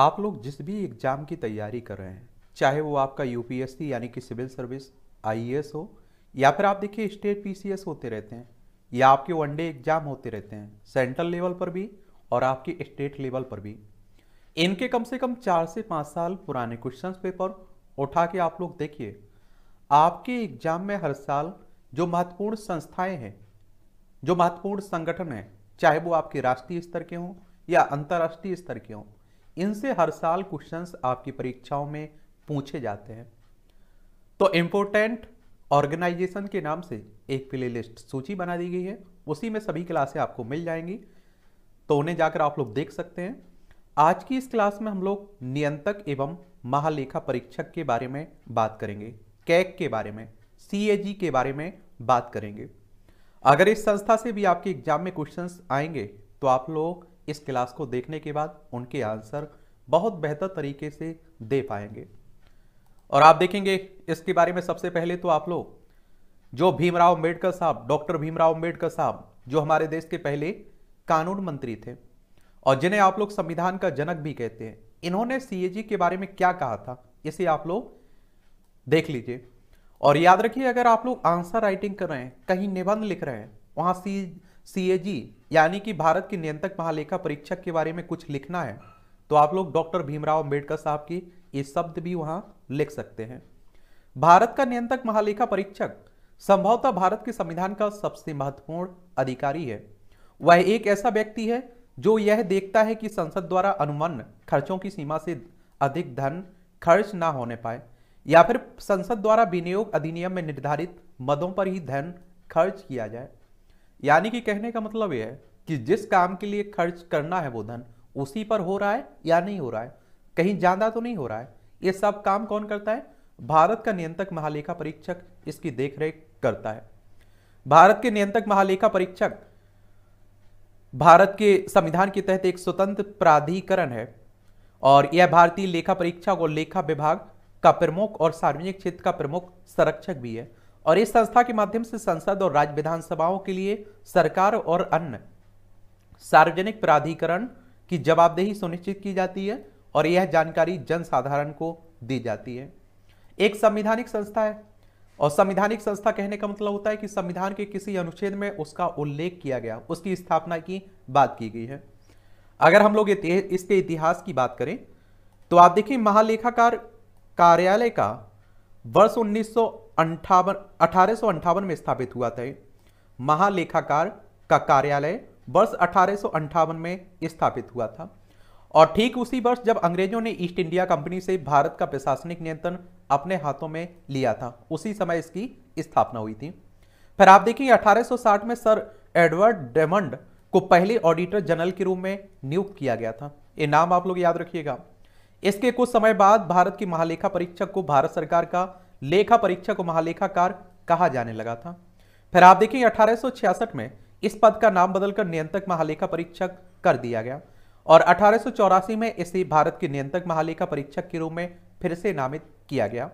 आप लोग जिस भी एग्ज़ाम की तैयारी कर रहे हैं चाहे वो आपका यूपीएससी यानी कि सिविल सर्विस आईएएस हो या फिर आप देखिए स्टेट पीसीएस होते रहते हैं या आपके वनडे एग्ज़ाम होते रहते हैं सेंट्रल लेवल पर भी और आपके स्टेट लेवल पर भी इनके कम से कम चार से पाँच साल पुराने क्वेश्चन पेपर उठा के आप लोग देखिए आपके एग्ज़ाम में हर साल जो महत्वपूर्ण संस्थाएं हैं जो महत्वपूर्ण संगठन हैं चाहे वो आपके राष्ट्रीय स्तर के हों या अंतर्राष्ट्रीय स्तर के हों इनसे हर साल क्वेश्चंस आपकी परीक्षाओं में पूछे जाते हैं तो इम्पोर्टेंट ऑर्गेनाइजेशन के नाम से एक प्लेलिस्ट सूची बना दी गई है उसी में सभी क्लासें आपको मिल जाएंगी तो उन्हें जाकर आप लोग देख सकते हैं आज की इस क्लास में हम लोग नियंत्रक एवं महालेखा परीक्षक के बारे में बात करेंगे कैक के बारे में सी के बारे में बात करेंगे अगर इस संस्था से भी आपके एग्जाम में क्वेश्चंस आएंगे तो आप लोग इस क्लास को देखने के बाद उनके आंसर बहुत बेहतर तरीके से दे पाएंगे और आप देखेंगे इसके बारे में सबसे पहले तो आप लोग जो भीमराव अम्बेडकर साहब डॉक्टर भीमराव अम्बेडकर साहब जो हमारे देश के पहले कानून मंत्री थे और जिन्हें आप लोग संविधान का जनक भी कहते हैं इन्होंने सीएजी के बारे में क्या कहा था इसे आप लोग देख लीजिए और याद रखिए अगर आप लोग आंसर राइटिंग कर रहे हैं कहीं निबंध लिख रहे हैं वहां सी सी यानी कि भारत के नियंत्रक महालेखा परीक्षक के बारे में कुछ लिखना है तो आप लोग डॉक्टर भीमराव अंबेडकर साहब की ये शब्द भी वहां लिख सकते हैं भारत का नियंत्रक महालेखा परीक्षक संभवतः भारत के संविधान का सबसे महत्वपूर्ण अधिकारी है वह एक ऐसा व्यक्ति है जो यह देखता है कि संसद द्वारा अनुमन खर्चों की सीमा से अधिक धन खर्च ना होने पाए या फिर संसद द्वारा विनियोग अधिनियम में निर्धारित मदों पर ही धन खर्च किया जाए यानी कि कहने का मतलब यह है कि जिस काम के लिए खर्च करना है वो धन उसी पर हो रहा है या नहीं हो रहा है कहीं ज्यादा तो नहीं हो रहा है ये सब काम कौन करता है भारत का नियंत्रक महालेखा परीक्षक इसकी देखरेख करता है भारत के नियंत्रक महालेखा परीक्षक भारत के संविधान के तहत एक स्वतंत्र प्राधिकरण है और यह भारतीय लेखा परीक्षक और लेखा विभाग का प्रमुख और सार्वजनिक क्षेत्र का प्रमुख संरक्षक भी है और इस संस्था के माध्यम से संसद और राज्य विधानसभाओं के लिए सरकार और अन्य सार्वजनिक प्राधिकरण की जवाबदेही सुनिश्चित की जाती है और यह जानकारी जनसाधारण को दी जाती है एक संविधानिक संस्था है और संविधानिक संस्था कहने का मतलब होता है कि संविधान के किसी अनुच्छेद में उसका उल्लेख किया गया उसकी स्थापना की बात की गई है अगर हम लोग इसके इतिहास की बात करें तो आप देखिए महालेखाकार कार्यालय का वर्ष उन्नीस अंठावन में स्थापित हुआ था महालेखाकार का कार्यालय वर्ष अठारह में स्थापित हुआ था और ठीक उसी वर्ष जब अंग्रेजों ने ईस्ट इंडिया कंपनी से भारत का प्रशासनिक नियंत्रण अपने हाथों में लिया था उसी समय इसकी स्थापना हुई थी फिर आप देखिए 1860 में सर एडवर्ड डेमंड को पहले ऑडिटर जनरल के रूप में नियुक्त किया गया था ये नाम आप लोग याद रखिएगा इसके कुछ समय बाद भारत की महालेखा परीक्षक को भारत सरकार का लेखा परीक्षक को महालेखाकार कहा जाने लगा था फिर आप देखिए 1866 में इस पद का नाम बदलकर नियंत्रक महालेखा परीक्षक कर दिया गया और अठारह में इसे भारत के नियंत्रक महालेखा परीक्षक के रूप में फिर से नामित किया गया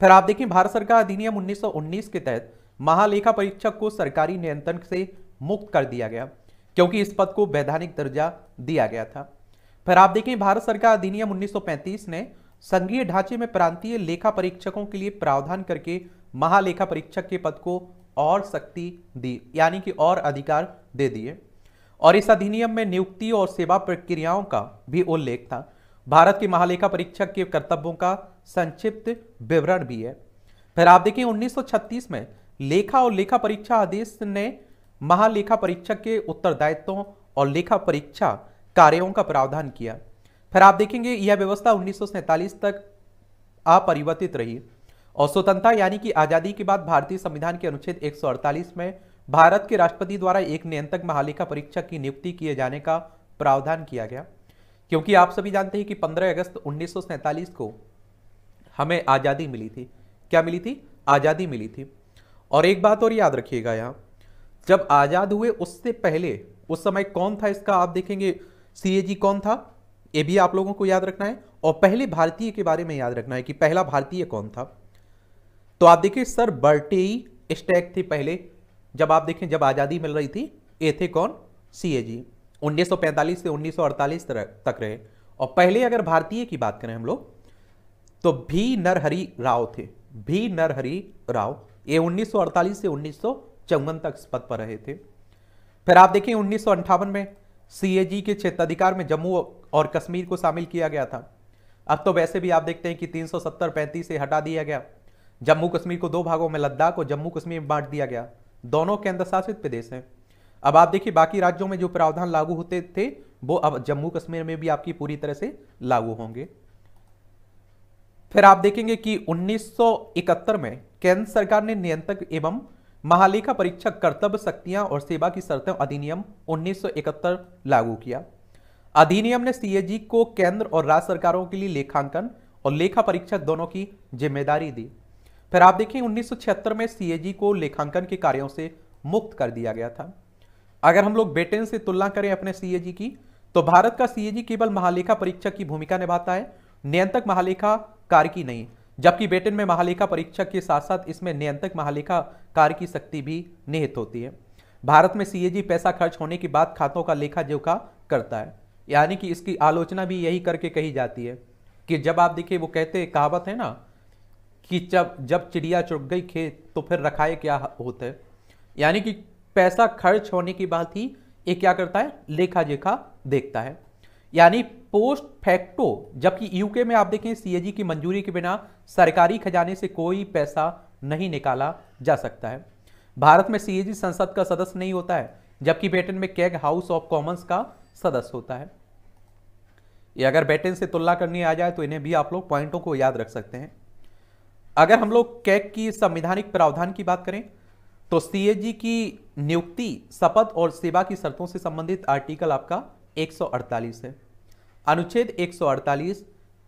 फिर आप देखिए भारत सरकार अधिनियम 1919 के तहत महालेखा परीक्षक को सरकारी नियंत्रण से मुक्त कर दिया गया क्योंकि इस पद को वैधानिक दर्जा दिया गया था फिर आप देखें भारत सरकार अधिनियम 1935 ने संघीय ढांचे में प्रांतीय लेखा परीक्षकों के लिए प्रावधान करके महालेखा परीक्षक के पद को और शक्ति दी यानी कि और अधिकार दे दिए और इस अधिनियम में नियुक्ति और सेवा प्रक्रियाओं का भी उल्लेख था भारत के महालेखा परीक्षक के कर्तव्यों का संक्षिप्त विवरण भी है फिर आप देखिए 1936 में लेखा और लेखा परीक्षा आदेश ने महालेखा परीक्षक के उत्तरदायित्वों और लेखा परीक्षा कार्यों का प्रावधान किया फिर आप देखेंगे यह व्यवस्था उन्नीस तक अपरिवर्तित रही और स्वतंत्रता यानी कि आज़ादी के बाद भारतीय संविधान के अनुच्छेद 148 में भारत के राष्ट्रपति द्वारा एक नियंत्रक महालेखा परीक्षक की नियुक्ति किए जाने का प्रावधान किया गया क्योंकि आप सभी जानते हैं कि 15 अगस्त उन्नीस को हमें आज़ादी मिली थी क्या मिली थी आज़ादी मिली थी और एक बात और याद रखिएगा यहाँ जब आज़ाद हुए उससे पहले उस समय कौन था इसका आप देखेंगे सी कौन था ये भी आप लोगों को याद रखना है और पहले भारतीय के बारे में याद रखना है कि पहला भारतीय कौन था तो आप देखिए सर बर्टी स्टैक थे पहले जब आप देखें जब आज़ादी मिल रही थी ये थे कौन सी ए जी उन्नीस से 1948 तक रहे और पहले अगर भारतीय की बात करें हम लोग तो भी नरहरी राव थे भी नरहरी राव ये 1948 से उन्नीस तक इस पद पर रहे थे फिर आप देखें उन्नीस में सीएजी के क्षेत्राधिकार में जम्मू और कश्मीर को शामिल किया गया था अब तो वैसे भी आप देखते हैं कि 370 सौ से हटा दिया गया जम्मू कश्मीर को दो भागों में लद्दाख और जम्मू कश्मीर में बांट दिया गया दोनों केंद्र शासित प्रदेश हैं अब आप देखिए बाकी राज्यों में जो प्रावधान लागू होते थे वो अब जम्मू कश्मीर में भी आपकी पूरी तरह से लागू होंगे फिर आप देखेंगे कि 1971 में केंद्र सरकार ने नियंत्रक एवं महालेखा परीक्षक कर्तव्य शक्तियां और सेवा की शर्तें अधिनियम 1971 लागू किया अधिनियम ने सीएजी को केंद्र और राज्य सरकारों के लिए लेखांकन और लेखा परीक्षक दोनों की जिम्मेदारी दी फिर आप देखें उन्नीस में सीएजी को लेखांकन के कार्यों से मुक्त कर दिया गया था अगर हम लोग ब्रिटेन से तुलना करें अपने सीएजी की तो भारत का सीएजी केवल महालेखा परीक्षक की भूमिका निभाता है नियंत्रक महालेखा कार की नहीं जबकि बेटन में महालेखा परीक्षक के साथ साथ इसमें नियंत्रक महालेखा कार्य की शक्ति भी निहित होती है भारत में सीएजी पैसा खर्च होने के बाद खातों का लेखा जोखा करता है यानी कि इसकी आलोचना भी यही करके कही जाती है कि जब आप देखिए वो कहते कहावत है ना कि जब जब चिड़िया चुग गई खेत तो फिर रखाए क्या होते यानी कि पैसा खर्च होने के बाद ही ये क्या करता है लेखा जेखा देखता है यानी पोस्ट फैक्टो जबकि यूके में आप देखें सीएजी की मंजूरी के बिना सरकारी खजाने से कोई पैसा नहीं निकाला जा सकता है भारत में सीएजी संसद का सदस्य नहीं होता है जबकि ब्रिटेन में कैग हाउस ऑफ कॉमन्स का सदस्य होता है ये अगर ब्रिटेन से तुलना करनी आ जाए तो इन्हें भी आप लोग पॉइंटों को याद रख सकते हैं अगर हम लोग कैग की संविधानिक प्रावधान की बात करें तो सीएजी की नियुक्ति शपथ और सेवा की शर्तों से संबंधित आर्टिकल आपका 148 है अनुच्छेद 148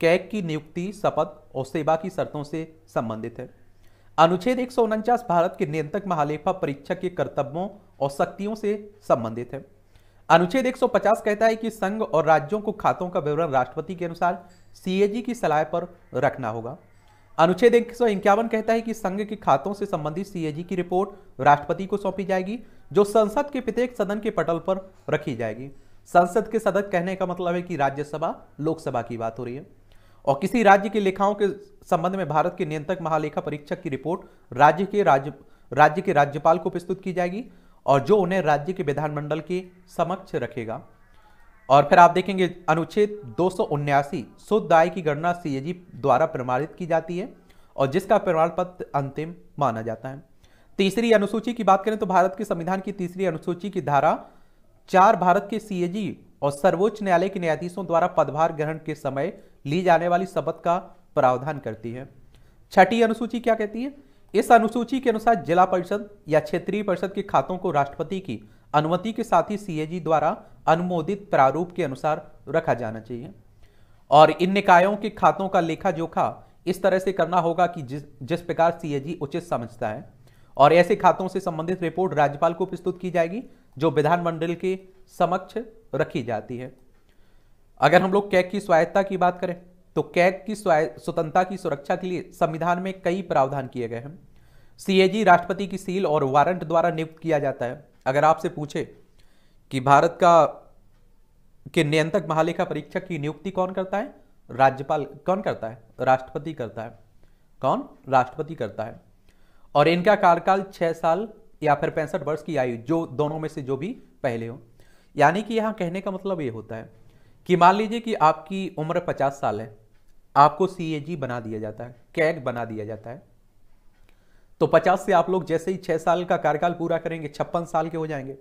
कैग की नियुक्ति शपथ और सेवा की शर्तों से संबंधित है अनुच्छेद एक भारत के नियंत्रक महालेखा परीक्षक के कर्तव्यों और शक्तियों से संबंधित है अनुच्छेद 150 कहता है कि संघ और राज्यों को खातों का विवरण राष्ट्रपति के अनुसार सीएजी की सलाह पर रखना होगा अनुच्छेद एक कहता है कि संघ के खातों से संबंधित सीएजी की रिपोर्ट राष्ट्रपति को सौंपी जाएगी जो संसद के प्रत्येक सदन के पटल पर रखी जाएगी संसद के सदस्य कहने का मतलब है कि राज्यसभा लोकसभा की बात हो रही है और किसी राज्य के लेखाओं के संबंध में भारत के नियंत्रक महालेखा परीक्षक की रिपोर्ट राज्य के राज्य राज्य के राज्यपाल को प्रस्तुत की जाएगी और जो उन्हें राज्य के विधानमंडल के समक्ष रखेगा और फिर आप देखेंगे अनुच्छेद दो सौ शुद्ध आय की गणना सीएजी द्वारा प्रमाणित की जाती है और जिसका प्रमाण पत्र अंतिम माना जाता है तीसरी अनुसूची की बात करें तो भारत के संविधान की तीसरी अनुसूची की धारा चार भारत के सीएजी और सर्वोच्च न्यायालय के न्यायाधीशों द्वारा पदभार ग्रहण के समय ली जाने वाली शपथ का प्रावधान करती है छठी अनुसूची क्या कहती है इस अनुसूची के अनुसार जिला परिषद या क्षेत्रीय परिषद के खातों को राष्ट्रपति की अनुमति के साथ ही सीएजी द्वारा अनुमोदित प्रारूप के अनुसार रखा जाना चाहिए और इन निकायों के खातों का लेखा जोखा इस तरह से करना होगा कि जिस जिस प्रकार सीएजी उचित समझता है और ऐसे खातों से संबंधित रिपोर्ट राज्यपाल को प्रस्तुत की जाएगी जो विधानमंडल के समक्ष रखी जाती है अगर हम लोग कैग की स्वायत्ता की बात करें तो कैग की स्वतंत्रता की सुरक्षा के लिए संविधान में कई प्रावधान किए गए हैं सीएजी राष्ट्रपति की सील और वारंट द्वारा नियुक्त किया जाता है अगर आपसे पूछे कि भारत का के नियंत्रक महालेखा परीक्षक की नियुक्ति कौन करता है राज्यपाल कौन करता है राष्ट्रपति करता है कौन राष्ट्रपति करता है और इनका कार्यकाल छह साल या फिर पैंसठ वर्ष की आयु जो दोनों में से जो भी पहले हो यानी कि यहाँ कहने का मतलब ये होता है कि मान लीजिए कि आपकी उम्र पचास साल है आपको सी बना दिया जाता है कैग बना दिया जाता है तो पचास से आप लोग जैसे ही छह साल का कार्यकाल पूरा करेंगे छप्पन साल के हो जाएंगे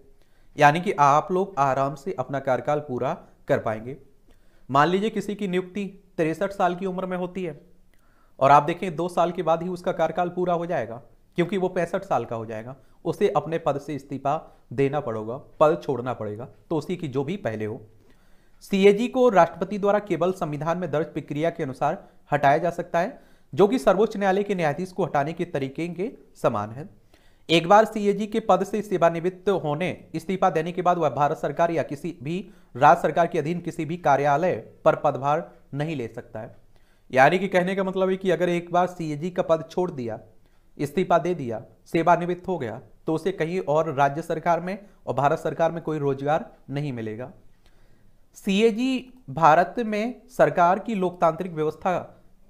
यानी कि आप लोग आराम से अपना कार्यकाल पूरा कर पाएंगे मान लीजिए किसी की नियुक्ति तिरसठ साल की उम्र में होती है और आप देखें दो साल के बाद ही उसका कार्यकाल पूरा हो जाएगा क्योंकि वो पैंसठ साल का हो जाएगा उसे अपने पद से इस्तीफा देना पड़ेगा पद छोड़ना पड़ेगा तो उसी की जो भी पहले हो सीएजी को राष्ट्रपति द्वारा केवल संविधान में दर्ज प्रक्रिया के अनुसार हटाया जा सकता है जो कि सर्वोच्च न्यायालय के न्यायाधीश को हटाने के तरीके के समान है एक बार सीएजी के पद से सेवानिवृत्त होने इस्तीफा देने के बाद वह भारत सरकार या किसी भी राज्य सरकार के अधीन किसी भी कार्यालय पर पदभार नहीं ले सकता है यानी कि कहने का मतलब है कि अगर एक बार सीएजी का पद छोड़ दिया इस्तीफा दे दिया सेवानिवृत्त हो गया तो उसे कहीं और राज्य सरकार में और भारत सरकार में कोई रोजगार नहीं मिलेगा सी भारत में सरकार की लोकतांत्रिक व्यवस्था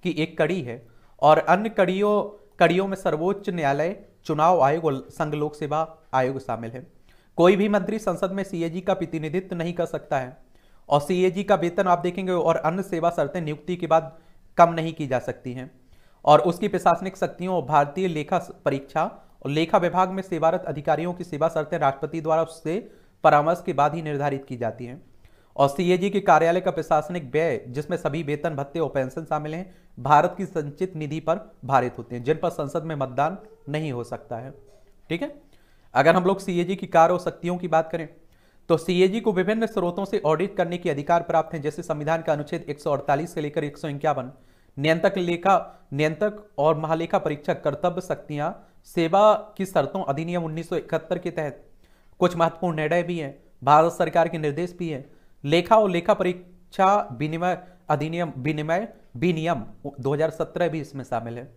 की एक कड़ी है और अन्य कड़ियों कड़ियों में सर्वोच्च न्यायालय चुनाव आयोग और संघ लोक सेवा आयोग शामिल है कोई भी मंत्री संसद में सी का प्रतिनिधित्व नहीं कर सकता है और सी का वेतन आप देखेंगे और अन्य सेवा शर्तें नियुक्ति के बाद कम नहीं की जा सकती हैं और उसकी प्रशासनिक शक्तियों और भारतीय लेखा परीक्षा और लेखा विभाग में सेवारत अधिकारियों की सेवा शर्तें राष्ट्रपति द्वारा उससे परामर्श के बाद ही निर्धारित की जाती हैं और सीएजी के कार्यालय का प्रशासनिक व्यय जिसमें सभी वेतन भत्ते और पेंशन शामिल हैं भारत की संचित निधि पर भारित होते हैं जिन पर संसद में मतदान नहीं हो सकता है ठीक है अगर हम लोग सीएजी की कार्य और शक्तियों की बात करें तो सीएजी को विभिन्न स्रोतों से ऑडिट करने के अधिकार प्राप्त हैं जैसे संविधान का अनुच्छेद एक से लेकर एक नियंत्रक लेखा नियंत्रक और महालेखा परीक्षक कर्तव्य शक्तियां सेवा की शर्तों अधिनियम 1971 के तहत कुछ महत्वपूर्ण निर्णय भी हैं भारत सरकार के निर्देश भी हैं लेखा और लेखा परीक्षा विनिमय अधिनियम विनिमय विनियम 2017 भी इसमें शामिल है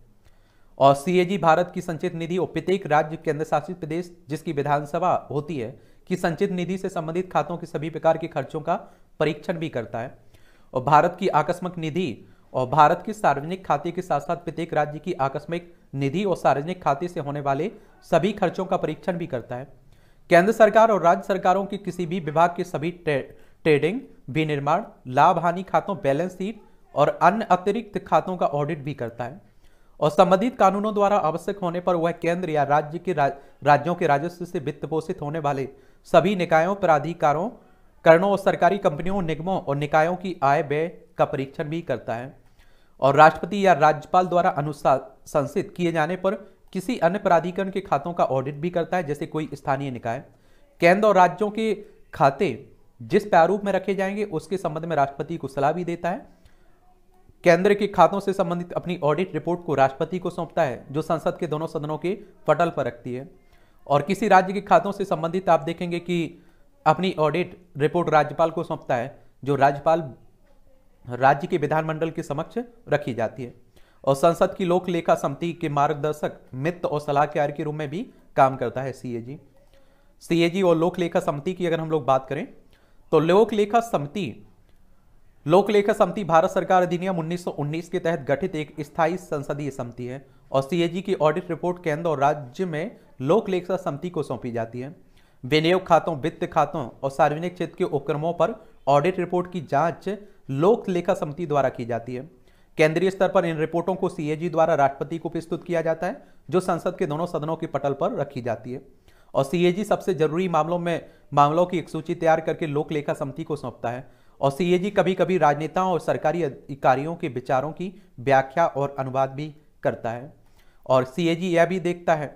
और सीएजी भारत की संचित निधि और प्रत्येक राज्य केंद्र शासित प्रदेश जिसकी विधानसभा होती है कि संचित निधि से संबंधित खातों के सभी प्रकार के खर्चों का परीक्षण भी करता है और भारत की आकस्मक निधि और भारत की सार्वजनिक खाते के साथ साथ प्रत्येक राज्य की आकस्मिक निधि और सार्वजनिक खाते से होने वाले सभी खर्चों का परीक्षण भी करता है केंद्र सरकार और राज्य सरकारों के किसी भी विभाग के सभी ट्रेडिंग विनिर्माण लाभ हानि खातों बैलेंस शीट और अन्य अतिरिक्त खातों का ऑडिट भी करता है और संबंधित कानूनों द्वारा आवश्यक होने पर वह केंद्र या राज्य के रा, राज्यों के राजस्व से वित्त पोषित होने वाले सभी निकायों प्राधिकारों करणों और सरकारी कंपनियों निगमों और निकायों की आय व्यय का परीक्षण भी करता है और राष्ट्रपति या राज्यपाल द्वारा अनुशासित किए जाने पर किसी अन्य प्राधिकरण के खातों का ऑडिट भी करता है जैसे कोई स्थानीय निकाय केंद्र और राज्यों के खाते जिस प्रारूप में रखे जाएंगे उसके संबंध में राष्ट्रपति को सलाह भी देता है केंद्र के खातों से संबंधित अपनी ऑडिट रिपोर्ट को राष्ट्रपति को सौंपता है जो संसद के दोनों सदनों के पटल पर रखती है और किसी राज्य के खातों से संबंधित आप देखेंगे कि अपनी ऑडिट रिपोर्ट राज्यपाल को सौंपता है जो राज्यपाल राज्य के विधानमंडल के समक्ष रखी जाती है और संसद की लोक लेखा समिति के मार्गदर्शक मित्र और सलाहकार के रूप में भी काम करता है सीएजी सीएजी और लोक लेखा समिति की अगर हम लोग बात करें तो लोक लेखा समिति लोक लेखा समिति भारत सरकार अधिनियम 1919 के तहत गठित एक स्थायी संसदीय समिति है और सीएजी की ऑडिट रिपोर्ट केंद्र और राज्य में लोक लेखा समिति को सौंपी जाती है विनियोग खातों वित्त खातों और सार्वजनिक क्षेत्र के उपक्रमों पर ऑडिट रिपोर्ट की जांच लोक लेखा समिति द्वारा की जाती है केंद्रीय स्तर पर इन रिपोर्टों को सीएजी द्वारा राष्ट्रपति को प्रस्तुत किया जाता है जो संसद के दोनों सदनों के पटल पर रखी जाती है और सीएजी सबसे जरूरी मामलों में मामलों की एक सूची तैयार करके लोक लेखा समिति को सौंपता है और सीएजी कभी कभी राजनेताओं और सरकारी अधिकारियों के विचारों की व्याख्या और अनुवाद भी करता है और सीएजी यह भी देखता है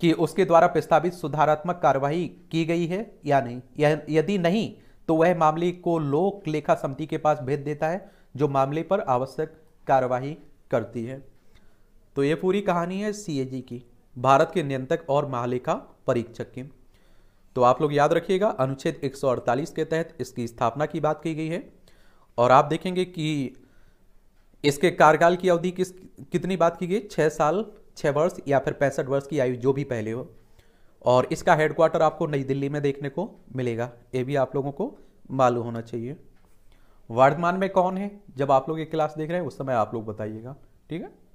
कि उसके द्वारा प्रस्तावित सुधारात्मक कार्रवाई की गई है या नहीं यदि नहीं तो वह मामले को लोक लेखा समिति के पास भेज देता है जो मामले पर आवश्यक कार्यवाही करती है तो यह पूरी कहानी है सीएजी की भारत के नियंत्रक और महालेखा परीक्षक की तो आप लोग याद रखिएगा अनुच्छेद 148 के तहत इसकी स्थापना की बात की गई है और आप देखेंगे कि इसके कार्यकाल की अवधि किस कितनी बात की गई छः साल छः वर्ष या फिर पैंसठ वर्ष की आयु जो भी पहले हो और इसका हेडक्वार्टर आपको नई दिल्ली में देखने को मिलेगा ये भी आप लोगों को मालूम होना चाहिए वर्धमान में कौन है जब आप लोग ये क्लास देख रहे हैं उस समय आप लोग बताइएगा ठीक है